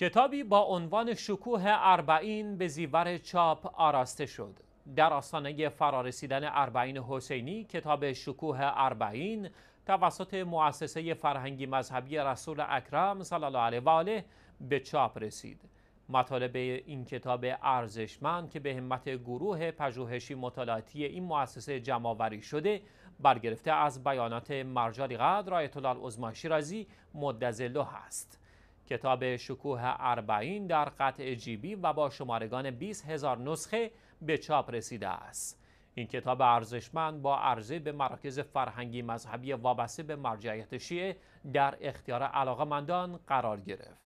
کتابی با عنوان شکوه اربعین به زیور چاپ آراسته شد. در آستانه فرارسیدن اربعین حسینی کتاب شکوه اربعین توسط مؤسسه فرهنگی مذهبی رسول اکرم صلی الله علیه و آله به چاپ رسید. مطالب این کتاب ارزشمند که به همت گروه پژوهشی مطالعاتی این مؤسسه جمعآوری شده برگرفته از بیانات مرجع قدر آیت الله رزی شیرازی مدظله است. کتاب شکوه اربعین در قطع جیبی و با شمارگان 20 هزار نسخه به چاپ رسیده است. این کتاب ارزشمند با عرضه به مراکز فرهنگی مذهبی وابسته به مرجعیت شیعه در اختیار مندان قرار گرفت.